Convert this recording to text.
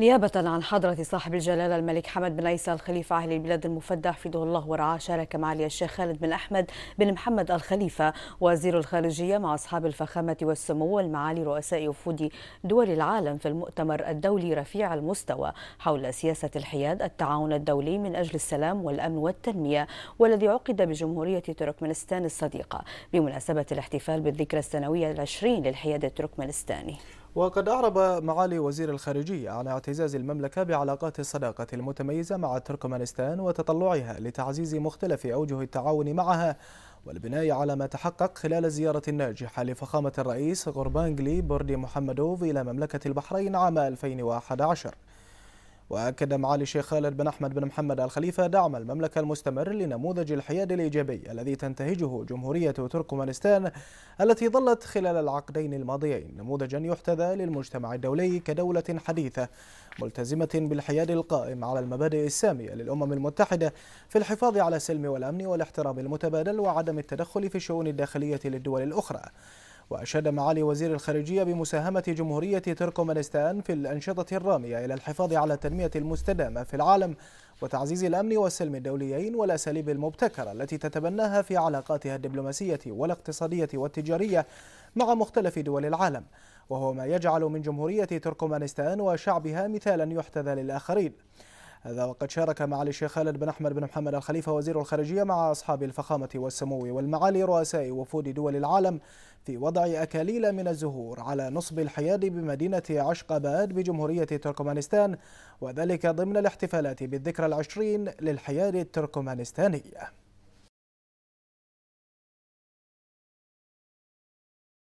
نيابة عن حضرة صاحب الجلالة الملك حمد بن عيسى الخليفة أهل البلاد المفدى حفظه الله ورعاه شارك معالي الشيخ خالد بن أحمد بن محمد الخليفة وزير الخارجية مع أصحاب الفخامة والسمو والمعالي رؤساء وفود دول العالم في المؤتمر الدولي رفيع المستوى حول سياسة الحياد التعاون الدولي من أجل السلام والأمن والتنمية والذي عقد بجمهورية تركمانستان الصديقة بمناسبة الاحتفال بالذكرى السنوية العشرين للحياد التركمانستاني وقد أعرب معالي وزير الخارجية عن اعتزاز المملكة بعلاقات الصداقة المتميزة مع تركمانستان وتطلعها لتعزيز مختلف أوجه التعاون معها والبناء على ما تحقق خلال الزيارة الناجحة لفخامة الرئيس غربانجلي بردي محمدوف إلى مملكة البحرين عام 2011 وأكد معالي الشيخ خالد بن أحمد بن محمد الخليفة دعم المملكة المستمر لنموذج الحياد الإيجابي الذي تنتهجه جمهورية تركمانستان التي ظلت خلال العقدين الماضيين نموذجا يحتذى للمجتمع الدولي كدولة حديثة ملتزمة بالحياد القائم على المبادئ السامية للأمم المتحدة في الحفاظ على السلم والأمن والاحترام المتبادل وعدم التدخل في الشؤون الداخلية للدول الأخرى وأشاد معالي وزير الخارجية بمساهمة جمهورية تركمانستان في الأنشطة الرامية إلى الحفاظ على التنمية المستدامة في العالم وتعزيز الأمن والسلم الدوليين والأساليب المبتكرة التي تتبناها في علاقاتها الدبلوماسية والاقتصادية والتجارية مع مختلف دول العالم وهو ما يجعل من جمهورية تركمانستان وشعبها مثالا يحتذى للآخرين هذا وقد شارك معالي الشيخ خالد بن أحمد بن محمد الخليفة وزير الخارجية مع أصحاب الفخامة والسمو والمعالي رؤساء وفود دول العالم في وضع أكاليل من الزهور على نصب الحياد بمدينة عشقباد بجمهورية تركمانستان وذلك ضمن الاحتفالات بالذكرى العشرين للحياد التركمانستانية